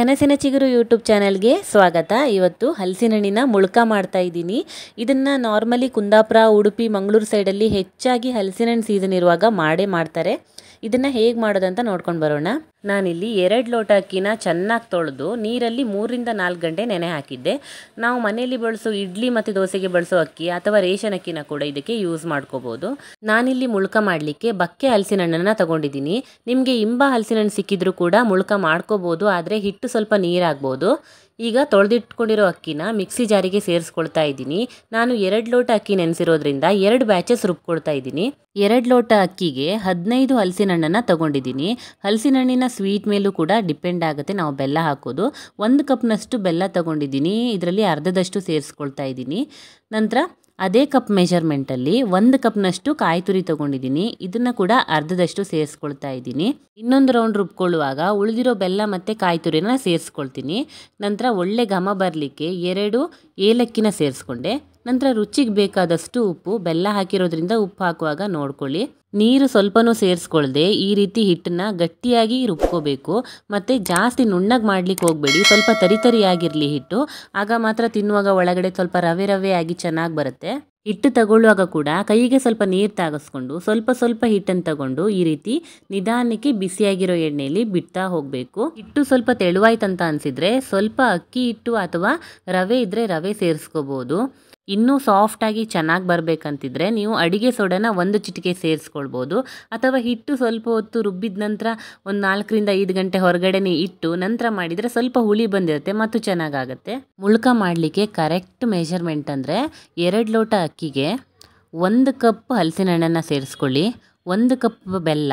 ಕನಸಿನ ಚಿಗುರು ಯೂಟ್ಯೂಬ್ ಚಾನಲ್ಗೆ ಸ್ವಾಗತ ಇವತ್ತು ಹಣ್ಣಿನ ಮುಳ್ಕ ಮಾಡ್ತಾ ಇದ್ದೀನಿ ಇದನ್ನು ನಾರ್ಮಲಿ ಕುಂದಾಪುರ ಉಡುಪಿ ಮಂಗಳೂರು ಸೈಡಲ್ಲಿ ಹೆಚ್ಚಾಗಿ ಹಲಸಿನಹಣ್ಣು ಸೀಸನ್ ಇರುವಾಗ ಮಾಡೇ ಮಾಡ್ತಾರೆ ಇದನ್ನು ಹೇಗೆ ಮಾಡೋದಂತ ನೋಡ್ಕೊಂಡು ಬರೋಣ ನಾನಿಲ್ಲಿ ಎರಡು ಲೋಟ ಅಕ್ಕಿನ ಚೆನ್ನಾಗಿ ತೊಳೆದು ನೀರಲ್ಲಿ ಮೂರರಿಂದ ನಾಲ್ಕು ಗಂಟೆ ನೆನೆ ಹಾಕಿದ್ದೆ ನಾವು ಮನೆಯಲ್ಲಿ ಬಳಸೋ ಇಡ್ಲಿ ಮತ್ತು ದೋಸೆಗೆ ಬಳಸೋ ಅಕ್ಕಿ ಅಥವಾ ರೇಷನ್ ಅಕ್ಕಿನ ಕೂಡ ಇದಕ್ಕೆ ಯೂಸ್ ಮಾಡ್ಕೋಬೋದು ನಾನಿಲ್ಲಿ ಮುಳ್ಕ ಮಾಡಲಿಕ್ಕೆ ಬಕ್ಕೆ ಹಲಸಿನ ಹಣ್ಣನ್ನು ತಗೊಂಡಿದ್ದೀನಿ ನಿಮಗೆ ಇಂಬ ಹಲಸಿನ ಹಣ್ಣು ಸಿಕ್ಕಿದ್ರೂ ಕೂಡ ಮುಳ್ಕ ಮಾಡ್ಕೋಬೋದು ಆದರೆ ಹಿಟ್ಟು ಸ್ವಲ್ಪ ನೀರಾಗ್ಬೋದು ಈಗ ತೊಳೆದಿಟ್ಕೊಂಡಿರೋ ಅಕ್ಕಿನ ಮಿಕ್ಸಿ ಜಾರಿಗೆ ಸೇರಿಸ್ಕೊಳ್ತಾ ಇದ್ದೀನಿ ನಾನು ಎರಡು ಲೋಟ ಅಕ್ಕಿ ನೆನೆಸಿರೋದ್ರಿಂದ ಎರಡು ಬ್ಯಾಚಸ್ ರುಬ್ಕೊಳ್ತಾ ಇದ್ದೀನಿ ಎರಡು ಲೋಟ ಅಕ್ಕಿಗೆ ಹದಿನೈದು ಹಲಸಿನ ಹಣ್ಣನ್ನು ತಗೊಂಡಿದ್ದೀನಿ ಹಲಸಿನ ಹಣ್ಣಿನ ಸ್ವೀಟ್ ಮೇಲೂ ಕೂಡ ಡಿಪೆಂಡ್ ಆಗುತ್ತೆ ನಾವು ಬೆಲ್ಲ ಹಾಕೋದು ಒಂದು ಕಪ್ನಷ್ಟು ಬೆಲ್ಲ ತಗೊಂಡಿದ್ದೀನಿ ಇದರಲ್ಲಿ ಅರ್ಧದಷ್ಟು ಸೇರಿಸ್ಕೊಳ್ತಾ ಇದ್ದೀನಿ ನಂತರ ಅದೇ ಕಪ್ ಮೆಷರ್ಮೆಂಟಲ್ಲಿ ಒಂದು ಕಪ್ನಷ್ಟು ಕಾಯಿ ತುರಿ ತೊಗೊಂಡಿದ್ದೀನಿ ಇದನ್ನು ಕೂಡ ಅರ್ಧದಷ್ಟು ಸೇರಿಸ್ಕೊಳ್ತಾ ಇದ್ದೀನಿ ಇನ್ನೊಂದು ರೌಂಡ್ ರುಬ್ಕೊಳ್ಳುವಾಗ ಉಳಿದಿರೋ ಬೆಲ್ಲ ಮತ್ತು ಕಾಯಿ ತುರಿನ ಸೇರಿಸ್ಕೊಳ್ತೀನಿ ನಂತರ ಒಳ್ಳೆ ಘಮ ಬರಲಿಕ್ಕೆ ಎರಡು ಏಲಕ್ಕಿನ ಸೇರಿಸ್ಕೊಂಡೆ ನಂತರ ರುಚಿಗೆ ಬೇಕಾದಷ್ಟು ಉಪ್ಪು ಬೆಲ್ಲ ಹಾಕಿರೋದ್ರಿಂದ ಉಪ್ಪು ಹಾಕುವಾಗ ನೋಡ್ಕೊಳ್ಳಿ ನೀರು ಸ್ವಲ್ಪನೂ ಸೇರಿಸ್ಕೊಳ್ದೆ ಈ ರೀತಿ ಹಿಟ್ಟನ್ನ ಗಟ್ಟಿಯಾಗಿ ರುಬ್ಕೋಬೇಕು ಮತ್ತು ಜಾಸ್ತಿ ನುಣ್ಣಗೆ ಮಾಡ್ಲಿಕ್ಕೆ ಹೋಗಬೇಡಿ ಸ್ವಲ್ಪ ತರಿತರಿಯಾಗಿರಲಿ ಹಿಟ್ಟು ಆಗ ಮಾತ್ರ ತಿನ್ನುವಾಗ ಒಳಗಡೆ ಸ್ವಲ್ಪ ರವೆ ರವೆ ಆಗಿ ಚೆನ್ನಾಗಿ ಬರುತ್ತೆ ಹಿಟ್ಟು ತಗೊಳ್ಳುವಾಗ ಕೂಡ ಕೈಗೆ ಸ್ವಲ್ಪ ನೀರು ತಾಗಿಸ್ಕೊಂಡು ಸ್ವಲ್ಪ ಸ್ವಲ್ಪ ಹಿಟ್ಟನ್ನು ತಗೊಂಡು ಈ ರೀತಿ ನಿಧಾನಕ್ಕೆ ಬಿಸಿಯಾಗಿರೋ ಎಣ್ಣೆಯಲ್ಲಿ ಬಿಡ್ತಾ ಹೋಗಬೇಕು ಹಿಟ್ಟು ಸ್ವಲ್ಪ ತೆಳುವಾಯ್ತಂತ ಅನ್ಸಿದ್ರೆ ಸ್ವಲ್ಪ ಅಕ್ಕಿ ಹಿಟ್ಟು ಅಥವಾ ರವೆ ಇದ್ದರೆ ರವೆ ಸೇರಿಸ್ಕೋಬೋದು ಇನ್ನೂ ಸಾಫ್ಟಾಗಿ ಚೆನ್ನಾಗಿ ಬರಬೇಕಂತಿದ್ರೆ ನೀವು ಅಡಿಗೆ ಸೋಡಾನ ಒಂದು ಚಿಟಿಕೆ ಸೇರಿಸ್ಕೊಳ್ಬೋದು ಅಥವಾ ಹಿಟ್ಟು ಸ್ವಲ್ಪ ಹೊತ್ತು ರುಬ್ಬಿದ ನಂತರ ಒಂದು ನಾಲ್ಕರಿಂದ ಐದು ಗಂಟೆ ಹೊರಗಡೆನೇ ಇಟ್ಟು ನಂತರ ಮಾಡಿದರೆ ಸ್ವಲ್ಪ ಹುಳಿ ಬಂದಿರುತ್ತೆ ಮತ್ತು ಚೆನ್ನಾಗಾಗುತ್ತೆ ಮುಳ್ಕ ಮಾಡಲಿಕ್ಕೆ ಕರೆಕ್ಟ್ ಮೆಷರ್ಮೆಂಟ್ ಅಂದರೆ ಎರಡು ಲೋಟ ಅಕ್ಕಿಗೆ ಒಂದು ಕಪ್ ಹಲಸಿನ ಹಣ್ಣನ್ನು ಸೇರಿಸ್ಕೊಳ್ಳಿ ಒಂದು ಕಪ್ ಬೆಲ್ಲ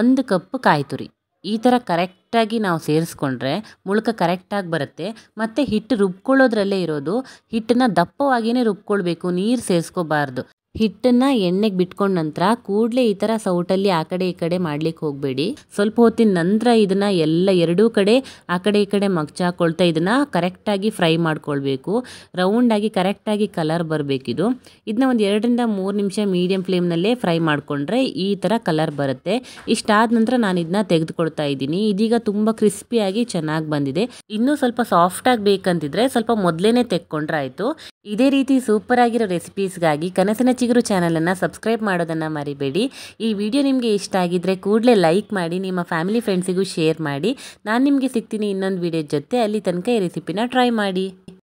ಒಂದು ಕಪ್ ಕಾಯಿ ತುರಿ ಈ ಥರ ಕರೆಕ್ಟಾಗಿ ನಾವು ಸೇರಿಸ್ಕೊಂಡ್ರೆ ಮುಳ್ಕ ಕರೆಕ್ಟಾಗಿ ಬರುತ್ತೆ ಮತ್ತು ಹಿಟ್ಟು ರುಬ್ಕೊಳ್ಳೋದ್ರಲ್ಲೇ ಇರೋದು ಹಿಟ್ಟನ್ನು ದಪ್ಪವಾಗಿಯೇ ರುಬ್ಕೊಳ್ಬೇಕು ನೀರು ಸೇರಿಸ್ಕೋಬಾರ್ದು ಹಿಟ್ಟನ್ನು ಎಣ್ಣೆಗೆ ಬಿಟ್ಕೊಂಡ ನಂತರ ಕೂಡಲೇ ಈ ಥರ ಸೌಟಲ್ಲಿ ಆ ಕಡೆ ಈ ಕಡೆ ಮಾಡ್ಲಿಕ್ಕೆ ಹೋಗಬೇಡಿ ಸ್ವಲ್ಪ ಹೊತ್ತಿನ ನಂತರ ಇದನ್ನ ಎಲ್ಲ ಎರಡೂ ಕಡೆ ಆ ಕಡೆ ಈ ಕಡೆ ಮಗ್ಚಾಕೊಳ್ತಾ ಇದನ್ನು ಕರೆಕ್ಟಾಗಿ ಫ್ರೈ ಮಾಡ್ಕೊಳ್ಬೇಕು ರೌಂಡಾಗಿ ಕರೆಕ್ಟಾಗಿ ಕಲರ್ ಬರಬೇಕಿದು ಇದನ್ನ ಒಂದು ಎರಡರಿಂದ ಮೂರು ನಿಮಿಷ ಫ್ಲೇಮ್ ಫ್ಲೇಮ್ನಲ್ಲೇ ಫ್ರೈ ಮಾಡಿಕೊಂಡ್ರೆ ಈ ಥರ ಕಲರ್ ಬರುತ್ತೆ ಇಷ್ಟಾದ ನಂತರ ನಾನು ಇದನ್ನ ತೆಗೆದುಕೊಳ್ತಾ ಇದ್ದೀನಿ ಇದೀಗ ತುಂಬ ಕ್ರಿಸ್ಪಿಯಾಗಿ ಚೆನ್ನಾಗಿ ಬಂದಿದೆ ಇನ್ನೂ ಸ್ವಲ್ಪ ಸಾಫ್ಟಾಗಿ ಬೇಕಂತಿದ್ರೆ ಸ್ವಲ್ಪ ಮೊದಲೇ ತೆಕ್ಕೊಂಡ್ರೆ ಆಯಿತು ಇದೇ ರೀತಿ ಸೂಪರ್ ಆಗಿರೋ ರೆಸಿಪೀಸ್ಗಾಗಿ ಕನಸಿನ ಚಿಗುರು ಚಾನಲನ್ನು ಸಬ್ಸ್ಕ್ರೈಬ್ ಮಾಡೋದನ್ನು ಮರಿಬೇಡಿ ಈ ವಿಡಿಯೋ ನಿಮಗೆ ಇಷ್ಟ ಆಗಿದ್ದರೆ ಕೂಡಲೇ ಲೈಕ್ ಮಾಡಿ ನಿಮ್ಮ ಫ್ಯಾಮಿಲಿ ಫ್ರೆಂಡ್ಸಿಗೂ ಶೇರ್ ಮಾಡಿ ನಾನು ನಿಮಗೆ ಸಿಗ್ತೀನಿ ಇನ್ನೊಂದು ವಿಡಿಯೋ ಜೊತೆ ಅಲ್ಲಿ ತನಕ ಈ ರೆಸಿಪಿನ ಟ್ರೈ ಮಾಡಿ